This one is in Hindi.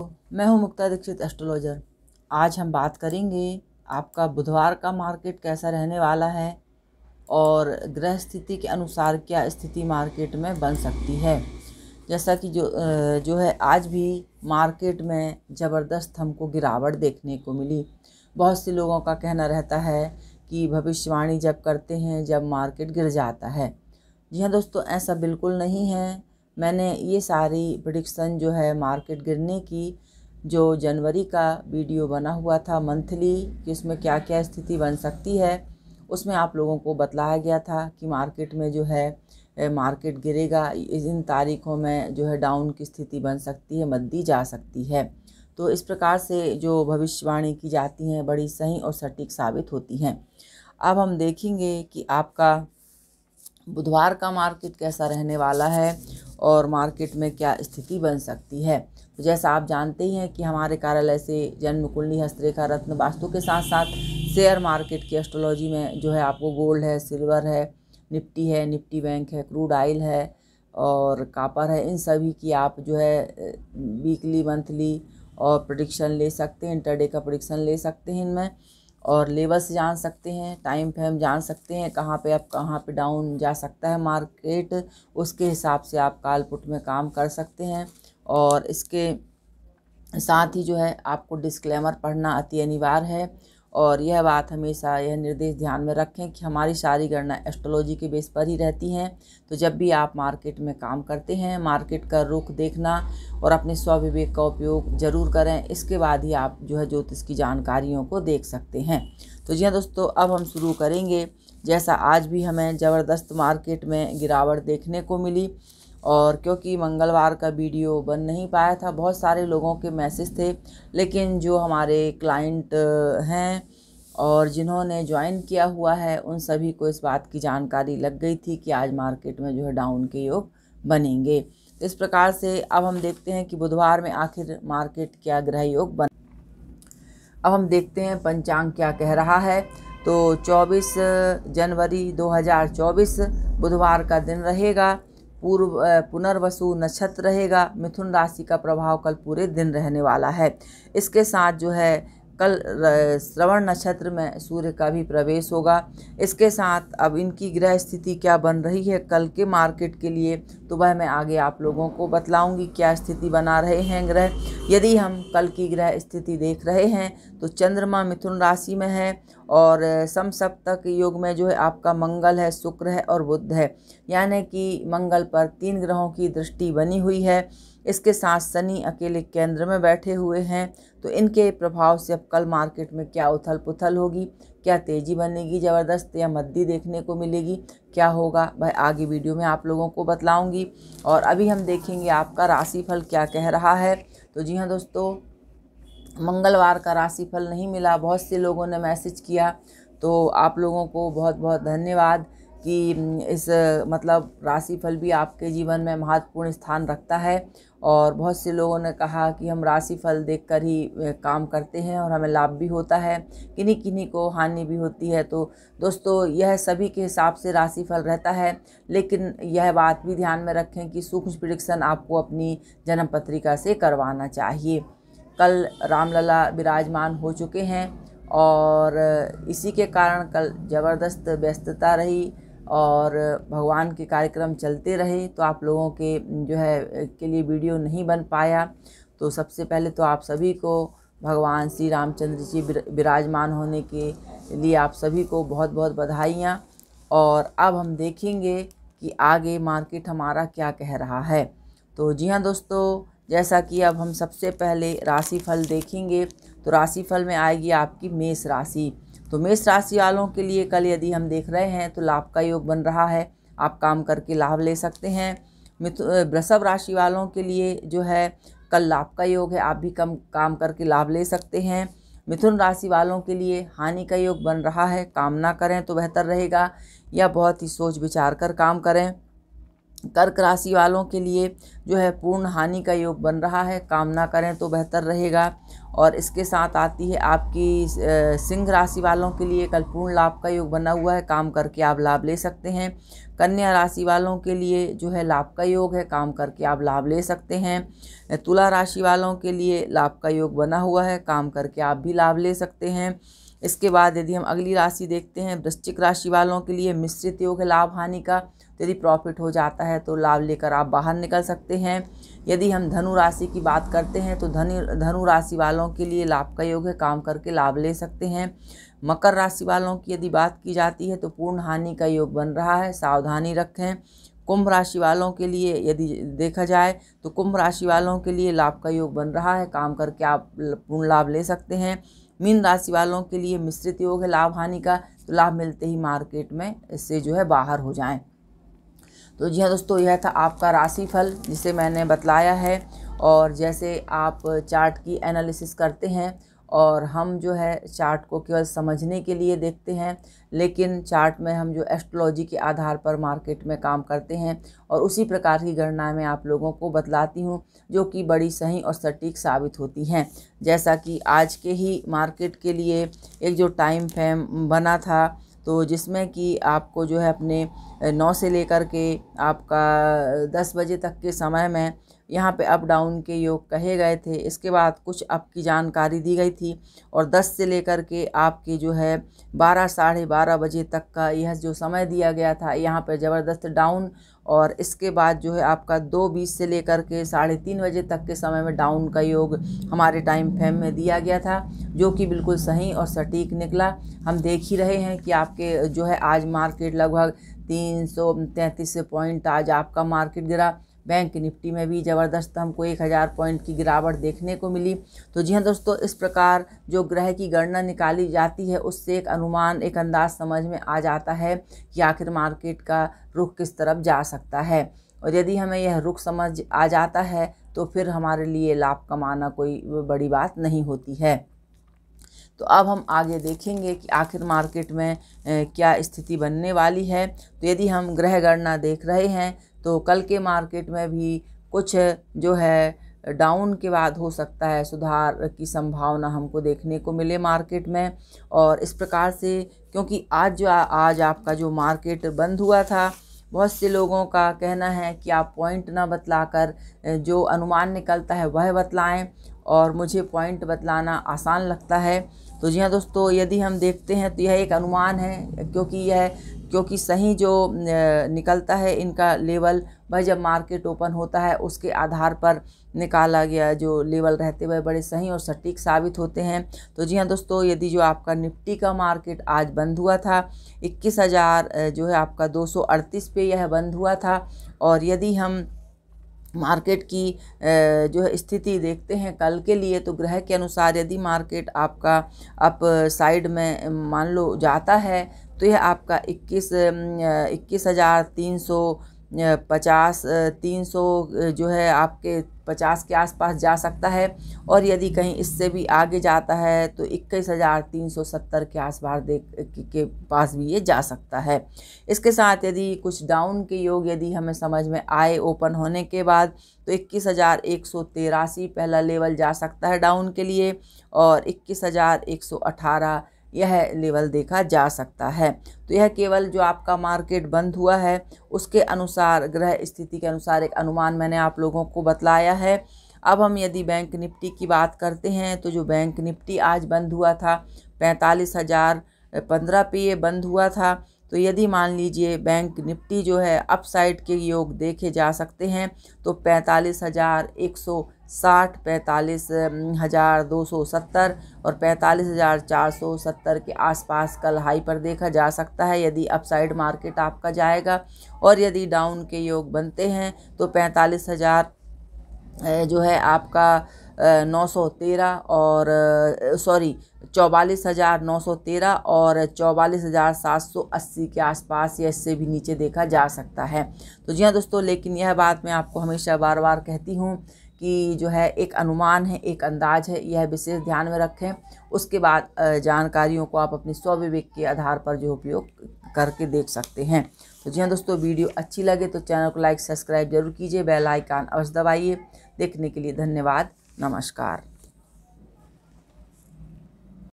मैं हूं मुक्ता दीक्षित एस्ट्रोलॉजर आज हम बात करेंगे आपका बुधवार का मार्केट कैसा रहने वाला है और ग्रह स्थिति के अनुसार क्या स्थिति मार्केट में बन सकती है जैसा कि जो जो है आज भी मार्केट में ज़बरदस्त हमको गिरावट देखने को मिली बहुत से लोगों का कहना रहता है कि भविष्यवाणी जब करते हैं जब मार्केट गिर जाता है जी हाँ दोस्तों ऐसा बिल्कुल नहीं है मैंने ये सारी प्रडिक्सन जो है मार्केट गिरने की जो जनवरी का वीडियो बना हुआ था मंथली कि उसमें क्या क्या स्थिति बन सकती है उसमें आप लोगों को बतलाया गया था कि मार्केट में जो है मार्केट गिरेगा इन तारीखों में जो है डाउन की स्थिति बन सकती है मंदी जा सकती है तो इस प्रकार से जो भविष्यवाणी की जाती हैं बड़ी सही और सटीक साबित होती हैं अब हम देखेंगे कि आपका बुधवार का मार्केट कैसा रहने वाला है और मार्केट में क्या स्थिति बन सकती है तो जैसा आप जानते ही हैं कि हमारे कार्यालय से जन्म कुंडली हस्तरेखा रत्न वास्तु के साथ साथ शेयर मार्केट की एस्ट्रोलॉजी में जो है आपको गोल्ड है सिल्वर है निफ्टी है निफ्टी बैंक है क्रूड आयल है और कापर है इन सभी की आप जो है वीकली मंथली और प्रोडिक्शन ले सकते हैं इंटरडे का प्रोडिक्शन ले सकते हैं इनमें और लेवल से जान सकते हैं टाइम फ्रेम जान सकते हैं कहाँ पे आप कहाँ पे डाउन जा सकता है मार्केट उसके हिसाब से आप काल पुट में काम कर सकते हैं और इसके साथ ही जो है आपको डिस्क्लेमर पढ़ना अति अनिवार्य है और यह बात हमेशा यह निर्देश ध्यान में रखें कि हमारी सारी गणना एस्ट्रोलॉजी के बेस पर ही रहती हैं तो जब भी आप मार्केट में काम करते हैं मार्केट का रुख देखना और अपने स्वविवेक का उपयोग ज़रूर करें इसके बाद ही आप जो है ज्योतिष की जानकारियों को देख सकते हैं तो जी हाँ दोस्तों अब हम शुरू करेंगे जैसा आज भी हमें ज़बरदस्त मार्केट में गिरावट देखने को मिली और क्योंकि मंगलवार का वीडियो बन नहीं पाया था बहुत सारे लोगों के मैसेज थे लेकिन जो हमारे क्लाइंट हैं और जिन्होंने ज्वाइन किया हुआ है उन सभी को इस बात की जानकारी लग गई थी कि आज मार्केट में जो है डाउन के योग बनेंगे इस प्रकार से अब हम देखते हैं कि बुधवार में आखिर मार्केट क्या ग्रह योग बन अब हम देखते हैं पंचांग क्या कह रहा है तो 24 जनवरी 2024 बुधवार का दिन रहेगा पूर्व पुनर्वसु नक्षत्र रहेगा मिथुन राशि का प्रभाव कल पूरे दिन रहने वाला है इसके साथ जो है कल श्रवण नक्षत्र में सूर्य का भी प्रवेश होगा इसके साथ अब इनकी ग्रह स्थिति क्या बन रही है कल के मार्केट के लिए तो वह मैं आगे आप लोगों को बतलाऊंगी क्या स्थिति बना रहे हैं ग्रह यदि हम कल की ग्रह स्थिति देख रहे हैं तो चंद्रमा मिथुन राशि में है और सम सप्तक योग में जो है आपका मंगल है शुक्र है और बुद्ध है यानी कि मंगल पर तीन ग्रहों की दृष्टि बनी हुई है इसके साथ शनि अकेले केंद्र में बैठे हुए हैं तो इनके प्रभाव से अब कल मार्केट में क्या उथल पुथल होगी क्या तेज़ी बनेगी ज़बरदस्त या मद्दी देखने को मिलेगी क्या होगा भाई आगे वीडियो में आप लोगों को बतलाऊँगी और अभी हम देखेंगे आपका राशिफल क्या कह रहा है तो जी हाँ दोस्तों मंगलवार का राशिफल नहीं मिला बहुत से लोगों ने मैसेज किया तो आप लोगों को बहुत बहुत धन्यवाद कि इस मतलब राशि फल भी आपके जीवन में महत्वपूर्ण स्थान रखता है और बहुत से लोगों ने कहा कि हम राशि फल देख कर ही काम करते हैं और हमें लाभ भी होता है किन्हीं किन्हीं को हानि भी होती है तो दोस्तों यह सभी के हिसाब से राशि फल रहता है लेकिन यह बात भी ध्यान में रखें कि सूक्ष्म प्रिडिक्शन आपको अपनी जन्म पत्रिका से करवाना चाहिए कल रामलला विराजमान हो चुके हैं और इसी के कारण कल ज़बरदस्त व्यस्तता रही और भगवान के कार्यक्रम चलते रहे तो आप लोगों के जो है के लिए वीडियो नहीं बन पाया तो सबसे पहले तो आप सभी को भगवान श्री रामचंद्र जी विराजमान होने के लिए आप सभी को बहुत बहुत बधाइयाँ और अब हम देखेंगे कि आगे मार्केट हमारा क्या कह रहा है तो जी हाँ दोस्तों जैसा कि अब हम सबसे पहले राशिफल देखेंगे तो राशिफल में आएगी आपकी मेष राशि तो मेष राशि वालों के लिए कल यदि हम देख रहे हैं तो लाभ का योग बन रहा है आप काम करके लाभ ले सकते हैं मिथु वृषभ राशि वालों के लिए जो है कल लाभ का योग है आप भी कम काम करके लाभ ले सकते हैं मिथुन राशि वालों के लिए हानि का योग बन रहा है काम ना करें तो बेहतर रहेगा या बहुत ही सोच विचार कर काम करें कर्क राशि वालों के लिए जो है पूर्ण हानि का योग बन रहा है कामना करें तो बेहतर रहेगा और इसके साथ आती है आपकी सिंह राशि वालों के लिए कल पूर्ण लाभ का योग बना हुआ है काम करके आप लाभ ले सकते हैं कन्या राशि वालों के लिए जो है लाभ का योग है काम करके आप लाभ ले सकते हैं तुला राशि वालों के लिए लाभ का योग बना हुआ है काम करके आप भी लाभ ले सकते हैं इसके बाद यदि हम अगली राशि देखते हैं वृश्चिक राशि वालों के लिए मिश्रित योग है लाभ हानि का तो यदि प्रॉफिट हो जाता है तो लाभ लेकर आप बाहर निकल सकते हैं यदि हम धनु राशि की बात करते हैं तो धनु धनु राशि वालों के लिए लाभ का योग है काम करके लाभ ले सकते हैं मकर राशि वालों की यदि बात की जाती है तो पूर्ण हानि का योग बन रहा है सावधानी रखें कुंभ राशि वालों के लिए यदि देखा जाए तो कुंभ राशि वालों के लिए लाभ का योग बन रहा है काम करके आप पूर्ण लाभ ले सकते हैं मीन राशि वालों के लिए मिश्रित योग है लाभ हानि का तो लाभ मिलते ही मार्केट में इससे जो है बाहर हो जाएं तो जी हाँ दोस्तों यह था आपका राशिफल जिसे मैंने बतलाया है और जैसे आप चार्ट की एनालिसिस करते हैं और हम जो है चार्ट को केवल समझने के लिए देखते हैं लेकिन चार्ट में हम जो एस्ट्रोलॉजी के आधार पर मार्केट में काम करते हैं और उसी प्रकार की गणनाएं मैं आप लोगों को बतलाती हूँ जो कि बड़ी सही और सटीक साबित होती हैं जैसा कि आज के ही मार्केट के लिए एक जो टाइम फ्रेम बना था तो जिसमें कि आपको जो है अपने नौ से लेकर के आपका दस बजे तक के समय में यहाँ पे अप डाउन के योग कहे गए थे इसके बाद कुछ अप की जानकारी दी गई थी और 10 से लेकर के आपके जो है बारह साढ़े बारह बजे तक का यह जो समय दिया गया था यहाँ पर ज़बरदस्त डाउन और इसके बाद जो है आपका दो बीस से लेकर के साढ़े तीन बजे तक के समय में डाउन का योग हमारे टाइम फ्रेम में दिया गया था जो कि बिल्कुल सही और सटीक निकला हम देख ही रहे हैं कि आपके जो है आज मार्केट लगभग तीन सौ तैंतीस पॉइंट आज आपका मार्केट गिरा बैंक निफ्टी में भी ज़बरदस्त हमको एक हज़ार पॉइंट की गिरावट देखने को मिली तो जी हाँ दोस्तों इस प्रकार जो ग्रह की गणना निकाली जाती है उससे एक अनुमान एक अंदाज समझ में आ जाता है कि आखिर मार्केट का रुख किस तरफ जा सकता है और यदि हमें यह रुख समझ आ जाता है तो फिर हमारे लिए लाभ कमाना कोई बड़ी बात नहीं होती है तो अब हम आगे देखेंगे कि आखिर मार्केट में क्या स्थिति बनने वाली है तो यदि हम ग्रह गणना देख रहे हैं तो कल के मार्केट में भी कुछ जो है डाउन के बाद हो सकता है सुधार की संभावना हमको देखने को मिले मार्केट में और इस प्रकार से क्योंकि आज जो आज आपका जो मार्केट बंद हुआ था बहुत से लोगों का कहना है कि आप पॉइंट ना बतलाकर जो अनुमान निकलता है वह बतलाएं और मुझे पॉइंट बतलाना आसान लगता है तो जी हाँ दोस्तों यदि हम देखते हैं तो यह एक अनुमान है क्योंकि यह क्योंकि सही जो निकलता है इनका लेवल भाई जब मार्केट ओपन होता है उसके आधार पर निकाला गया जो लेवल रहते हुए बड़े सही और सटीक साबित होते हैं तो जी हाँ दोस्तों यदि जो आपका निफ्टी का मार्केट आज बंद हुआ था इक्कीस हज़ार जो है आपका 238 पे यह बंद हुआ था और यदि हम मार्केट की जो है स्थिति देखते हैं कल के लिए तो ग्रह के अनुसार यदि मार्केट आपका अप साइड में मान लो जाता है तो यह आपका इक्कीस इक्कीस हज़ार तीन सौ पचास तीन सौ जो है आपके पचास के आसपास जा सकता है और यदि कहीं इससे भी आगे जाता है तो इक्कीस हज़ार तीन सौ सत्तर के आसपास देख के पास भी ये जा सकता है इसके साथ यदि कुछ डाउन के योग यदि हमें समझ में आए ओपन होने के बाद तो इक्कीस हज़ार एक सौ तेरासी पहला लेवल जा सकता है डाउन के लिए और इक्कीस हज़ार एक सौ अठारह यह लेवल देखा जा सकता है तो यह केवल जो आपका मार्केट बंद हुआ है उसके अनुसार ग्रह स्थिति के अनुसार एक अनुमान मैंने आप लोगों को बतलाया है अब हम यदि बैंक निफ्टी की बात करते हैं तो जो बैंक निफ्टी आज बंद हुआ था पैंतालीस हज़ार पंद्रह पे ये बंद हुआ था तो यदि मान लीजिए बैंक निफ्टी जो है अपसाइड के योग देखे जा सकते हैं तो पैंतालीस हज़ार एक सौ साठ पैंतालीस हज़ार दो सौ सत्तर और पैंतालीस हज़ार चार सौ सत्तर के आसपास कल हाई पर देखा जा सकता है यदि अपसाइड मार्केट आपका जाएगा और यदि डाउन के योग बनते हैं तो पैंतालीस हज़ार जो है आपका नौ सौ तेरह और सॉरी चौवालीस हज़ार नौ सौ तेरह और चौवालीस हज़ार सात सौ अस्सी के आसपास या इससे भी नीचे देखा जा सकता है तो जी हाँ दोस्तों लेकिन यह बात मैं आपको हमेशा बार बार कहती हूँ कि जो है एक अनुमान है एक अंदाज है यह विशेष ध्यान में रखें उसके बाद जानकारियों को आप अपने स्वविवेक के आधार पर जो उपयोग करके देख सकते हैं तो जी हाँ दोस्तों वीडियो अच्छी लगे तो चैनल को लाइक सब्सक्राइब जरूर कीजिए बेल आइकन अवश्य दबाइए देखने के लिए धन्यवाद नमस्कार